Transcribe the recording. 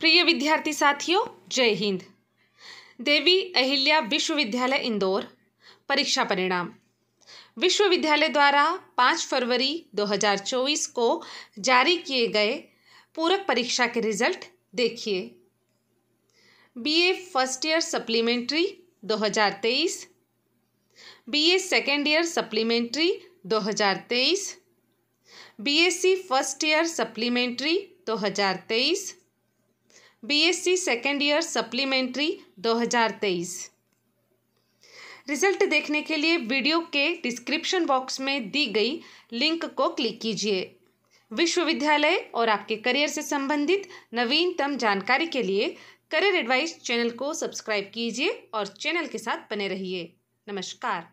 प्रिय विद्यार्थी साथियों जय हिंद देवी अहिल्या विश्वविद्यालय इंदौर परीक्षा परिणाम विश्वविद्यालय द्वारा 5 फरवरी 2024 को जारी किए गए पूरक परीक्षा के रिजल्ट देखिए BA first year supplementary 2023 BA second year supplementary 2023 BSc first year supplementary 2023 BSc second year supplementary 2023 result देखने के लिए वीडियो के डिस्क्रिप्शन बॉक्स में दी गई लिंक को क्लिक कीजिए विश्वविद्यालय और आपके करियर से संबंधित नवीनतम जानकारी के लिए करियर एडवाइस चैनल को सब्सक्राइब कीजिए और चैनल के साथ बने रहिए नमस्कार